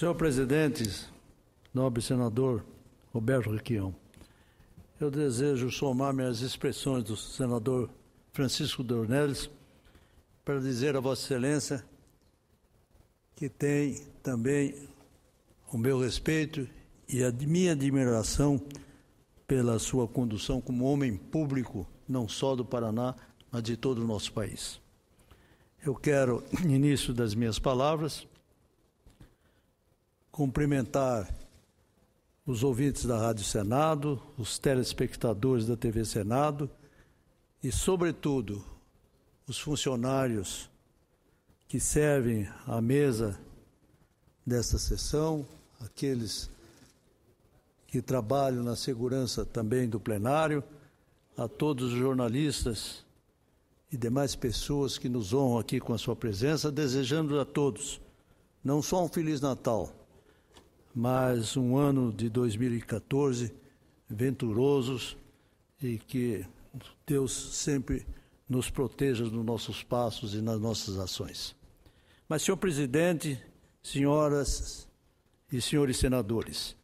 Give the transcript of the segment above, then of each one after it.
Senhor presidente, nobre senador Roberto Requião, eu desejo somar minhas expressões do senador Francisco Dornelles para dizer a Vossa Excelência que tem também o meu respeito e a minha admiração pela sua condução como homem público, não só do Paraná, mas de todo o nosso país. Eu quero, no início das minhas palavras, cumprimentar os ouvintes da Rádio Senado, os telespectadores da TV Senado e, sobretudo, os funcionários que servem à mesa desta sessão, aqueles que trabalham na segurança também do plenário, a todos os jornalistas e demais pessoas que nos honram aqui com a sua presença, desejando a todos não só um Feliz Natal, mas um ano de 2014 venturosos e que Deus sempre nos proteja nos nossos passos e nas nossas ações. Mas, senhor presidente, senhoras e senhores senadores,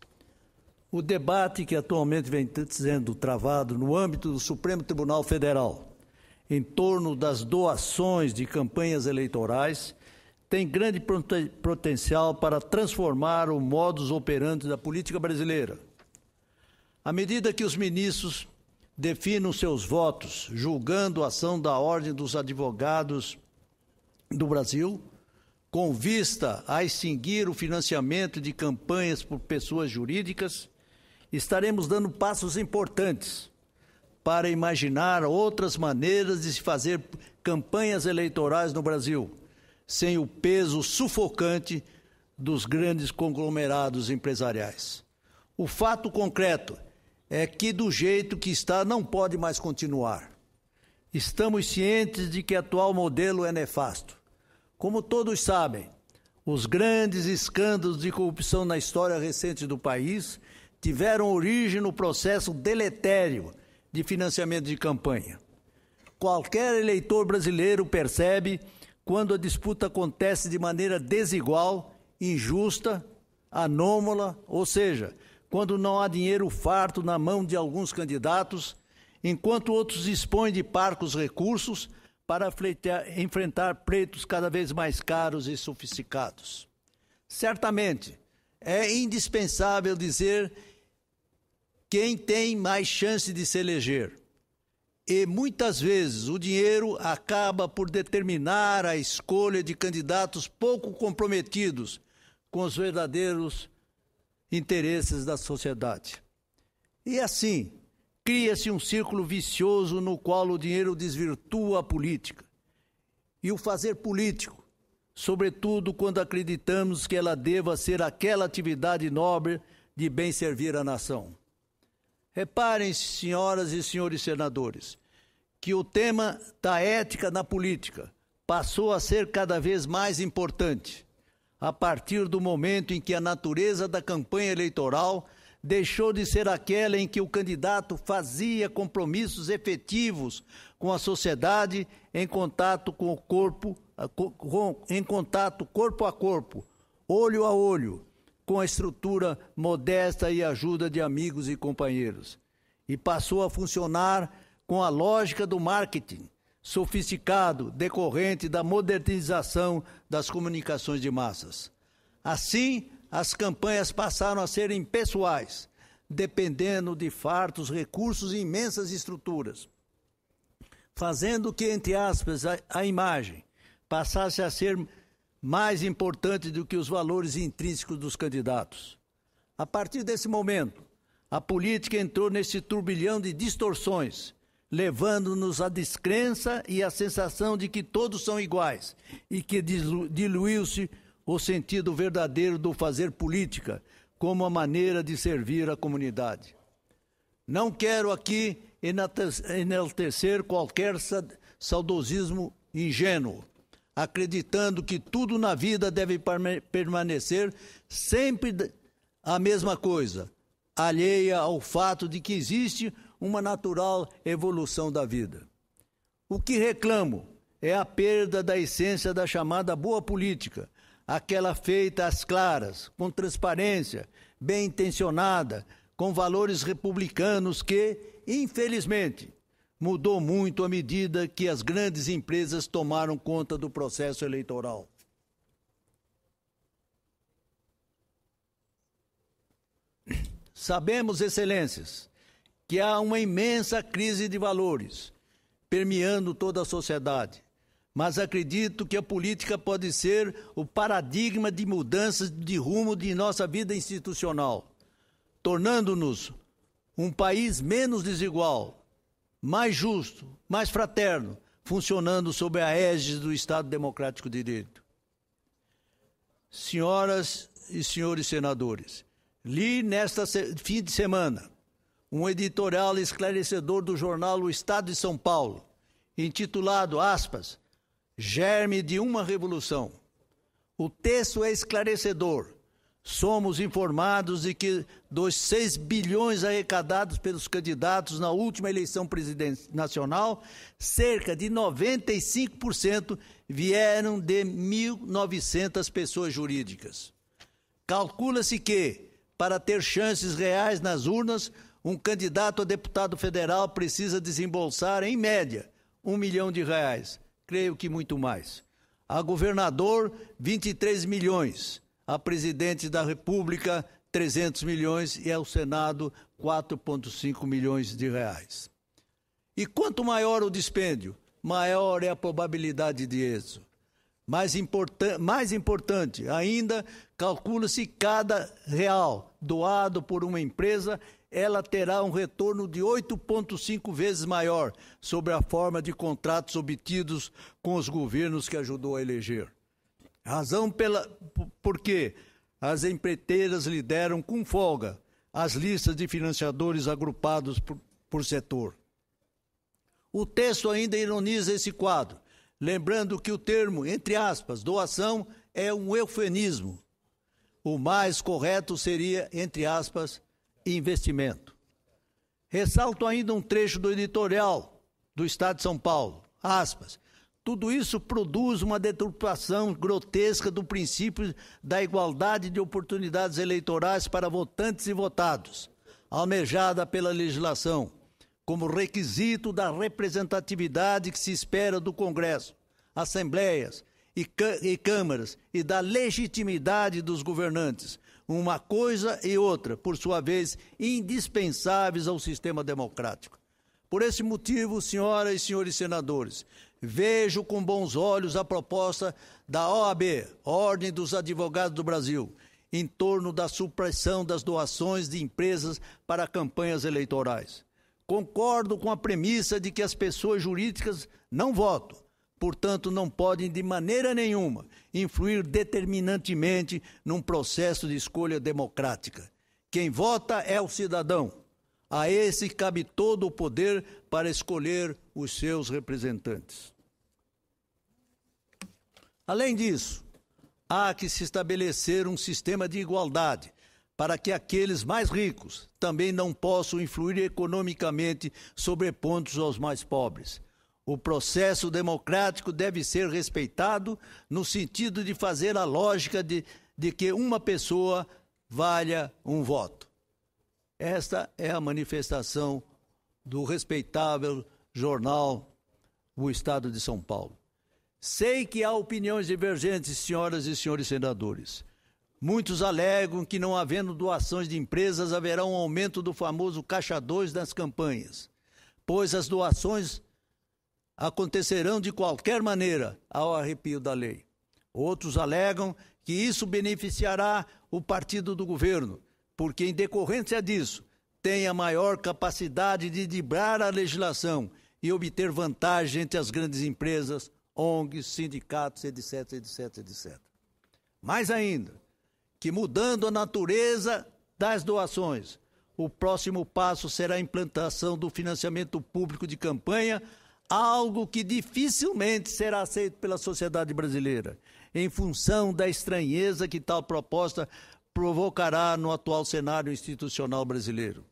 o debate que atualmente vem sendo travado no âmbito do Supremo Tribunal Federal em torno das doações de campanhas eleitorais tem grande potencial para transformar o modus operandi da política brasileira. À medida que os ministros definam seus votos, julgando a ação da Ordem dos Advogados do Brasil, com vista a extinguir o financiamento de campanhas por pessoas jurídicas, estaremos dando passos importantes para imaginar outras maneiras de se fazer campanhas eleitorais no Brasil sem o peso sufocante dos grandes conglomerados empresariais. O fato concreto é que, do jeito que está, não pode mais continuar. Estamos cientes de que o atual modelo é nefasto. Como todos sabem, os grandes escândalos de corrupção na história recente do país tiveram origem no processo deletério de financiamento de campanha. Qualquer eleitor brasileiro percebe quando a disputa acontece de maneira desigual, injusta, anômala, ou seja, quando não há dinheiro farto na mão de alguns candidatos, enquanto outros dispõem de parcos recursos para fleitear, enfrentar pretos cada vez mais caros e sofisticados. Certamente, é indispensável dizer quem tem mais chance de se eleger. E muitas vezes o dinheiro acaba por determinar a escolha de candidatos pouco comprometidos com os verdadeiros interesses da sociedade. E assim, cria-se um círculo vicioso no qual o dinheiro desvirtua a política. E o fazer político, sobretudo quando acreditamos que ela deva ser aquela atividade nobre de bem servir a nação. Reparem, senhoras e senhores senadores, que o tema da ética na política passou a ser cada vez mais importante, a partir do momento em que a natureza da campanha eleitoral deixou de ser aquela em que o candidato fazia compromissos efetivos com a sociedade em contato com o corpo, em contato corpo a corpo, olho a olho, com a estrutura modesta e ajuda de amigos e companheiros, e passou a funcionar com a lógica do marketing sofisticado decorrente da modernização das comunicações de massas. Assim, as campanhas passaram a ser impessoais, dependendo de fartos recursos e imensas estruturas, fazendo que, entre aspas, a, a imagem passasse a ser mais importante do que os valores intrínsecos dos candidatos. A partir desse momento, a política entrou nesse turbilhão de distorções, levando-nos à descrença e à sensação de que todos são iguais e que diluiu-se o sentido verdadeiro do fazer política como a maneira de servir a comunidade. Não quero aqui enaltecer qualquer saudosismo ingênuo acreditando que tudo na vida deve permanecer sempre a mesma coisa, alheia ao fato de que existe uma natural evolução da vida. O que reclamo é a perda da essência da chamada boa política, aquela feita às claras, com transparência, bem intencionada, com valores republicanos que, infelizmente, mudou muito à medida que as grandes empresas tomaram conta do processo eleitoral. Sabemos, excelências, que há uma imensa crise de valores permeando toda a sociedade, mas acredito que a política pode ser o paradigma de mudanças de rumo de nossa vida institucional, tornando-nos um país menos desigual, mais justo, mais fraterno, funcionando sob a égide do Estado Democrático de Direito. Senhoras e senhores senadores, li nesta fim de semana um editorial esclarecedor do jornal O Estado de São Paulo, intitulado aspas, Germe de uma Revolução. O texto é esclarecedor Somos informados de que dos 6 bilhões arrecadados pelos candidatos na última eleição presidencial nacional, cerca de 95% vieram de 1.900 pessoas jurídicas. Calcula-se que, para ter chances reais nas urnas, um candidato a deputado federal precisa desembolsar, em média, um milhão de reais. Creio que muito mais. A governador, 23 milhões a presidente da República 300 milhões e ao Senado 4,5 milhões de reais. E quanto maior o dispêndio, maior é a probabilidade de êxito. Mais, importan mais importante ainda, calcula-se cada real doado por uma empresa, ela terá um retorno de 8,5 vezes maior sobre a forma de contratos obtidos com os governos que ajudou a eleger. Razão pela porque as empreiteiras lideram com folga as listas de financiadores agrupados por, por setor. O texto ainda ironiza esse quadro, lembrando que o termo, entre aspas, doação é um eufemismo. O mais correto seria, entre aspas, investimento. Ressalto ainda um trecho do editorial do Estado de São Paulo, aspas. Tudo isso produz uma deturpação grotesca do princípio da igualdade de oportunidades eleitorais para votantes e votados, almejada pela legislação, como requisito da representatividade que se espera do Congresso, assembleias e, e câmaras e da legitimidade dos governantes, uma coisa e outra, por sua vez, indispensáveis ao sistema democrático. Por esse motivo, senhoras e senhores senadores, Vejo com bons olhos a proposta da OAB, Ordem dos Advogados do Brasil, em torno da supressão das doações de empresas para campanhas eleitorais. Concordo com a premissa de que as pessoas jurídicas não votam, portanto, não podem de maneira nenhuma influir determinantemente num processo de escolha democrática. Quem vota é o cidadão a esse cabe todo o poder para escolher os seus representantes. Além disso, há que se estabelecer um sistema de igualdade para que aqueles mais ricos também não possam influir economicamente sobrepontos aos mais pobres. O processo democrático deve ser respeitado no sentido de fazer a lógica de, de que uma pessoa valha um voto. Esta é a manifestação do respeitável jornal O Estado de São Paulo. Sei que há opiniões divergentes, senhoras e senhores senadores. Muitos alegam que, não havendo doações de empresas, haverá um aumento do famoso caixa 2 das campanhas, pois as doações acontecerão de qualquer maneira, ao arrepio da lei. Outros alegam que isso beneficiará o partido do governo, porque, em decorrência disso, tenha maior capacidade de driblar a legislação e obter vantagem entre as grandes empresas, ONGs, sindicatos, etc, etc, etc. Mais ainda, que mudando a natureza das doações, o próximo passo será a implantação do financiamento público de campanha, algo que dificilmente será aceito pela sociedade brasileira, em função da estranheza que tal proposta provocará no atual cenário institucional brasileiro.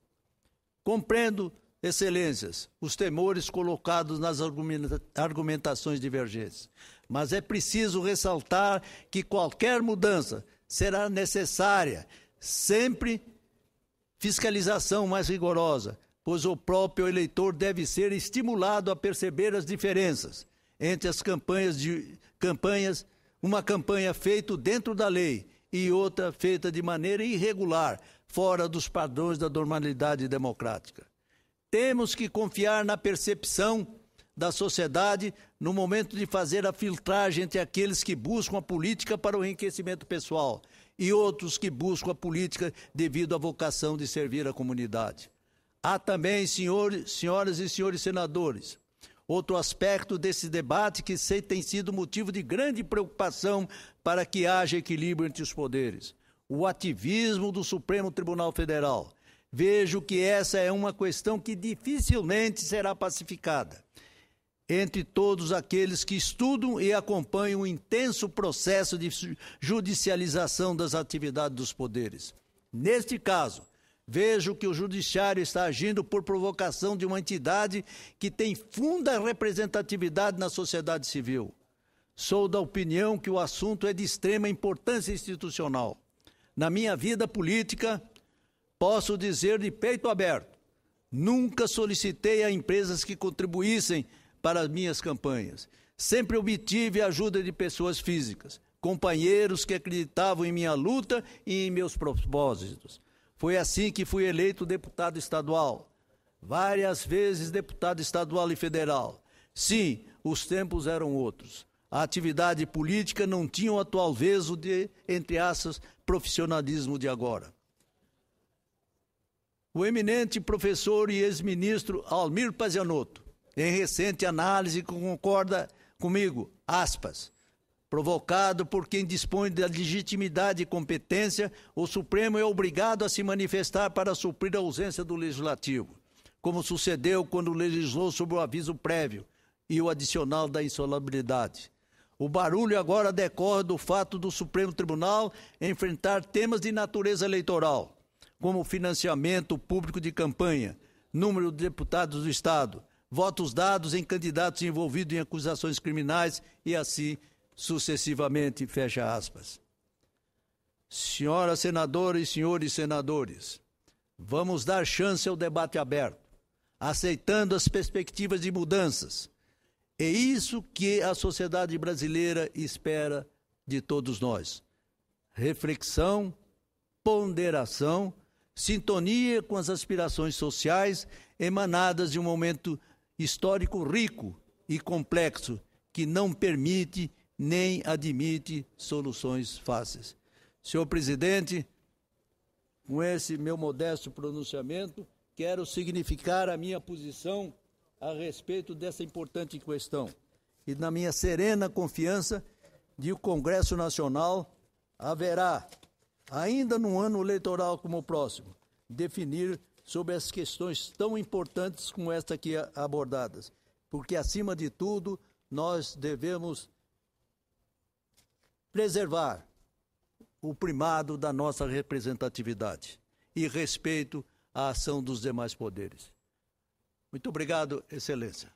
Compreendo, Excelências, os temores colocados nas argumentações divergentes, mas é preciso ressaltar que qualquer mudança será necessária, sempre fiscalização mais rigorosa, pois o próprio eleitor deve ser estimulado a perceber as diferenças entre as campanhas de campanhas, uma campanha feita dentro da lei e outra feita de maneira irregular, fora dos padrões da normalidade democrática. Temos que confiar na percepção da sociedade no momento de fazer a filtragem entre aqueles que buscam a política para o enriquecimento pessoal e outros que buscam a política devido à vocação de servir a comunidade. Há também, senhores, senhoras e senhores senadores, Outro aspecto desse debate que tem sido motivo de grande preocupação para que haja equilíbrio entre os poderes. O ativismo do Supremo Tribunal Federal. Vejo que essa é uma questão que dificilmente será pacificada. Entre todos aqueles que estudam e acompanham o intenso processo de judicialização das atividades dos poderes. Neste caso, Vejo que o judiciário está agindo por provocação de uma entidade que tem funda representatividade na sociedade civil. Sou da opinião que o assunto é de extrema importância institucional. Na minha vida política, posso dizer de peito aberto: nunca solicitei a empresas que contribuíssem para as minhas campanhas. Sempre obtive a ajuda de pessoas físicas, companheiros que acreditavam em minha luta e em meus propósitos. Foi assim que fui eleito deputado estadual. Várias vezes deputado estadual e federal. Sim, os tempos eram outros. A atividade política não tinha o atual veso de, entre aspas, profissionalismo de agora. O eminente professor e ex-ministro Almir Pazianotto, em recente análise, concorda comigo, aspas, provocado por quem dispõe da legitimidade e competência, o Supremo é obrigado a se manifestar para suprir a ausência do legislativo, como sucedeu quando legislou sobre o aviso prévio e o adicional da insolabilidade. O barulho agora decorre do fato do Supremo Tribunal enfrentar temas de natureza eleitoral, como financiamento público de campanha, número de deputados do Estado, votos dados em candidatos envolvidos em acusações criminais e assim sucessivamente, fecha aspas. Senhora senadoras e senhores senadores, vamos dar chance ao debate aberto, aceitando as perspectivas de mudanças. É isso que a sociedade brasileira espera de todos nós. Reflexão, ponderação, sintonia com as aspirações sociais emanadas de um momento histórico rico e complexo que não permite nem admite soluções fáceis. Senhor presidente, com esse meu modesto pronunciamento, quero significar a minha posição a respeito dessa importante questão e na minha serena confiança de o Congresso Nacional haverá, ainda num ano eleitoral como o próximo, definir sobre as questões tão importantes como esta aqui abordadas. Porque, acima de tudo, nós devemos preservar o primado da nossa representatividade e respeito à ação dos demais poderes. Muito obrigado, Excelência.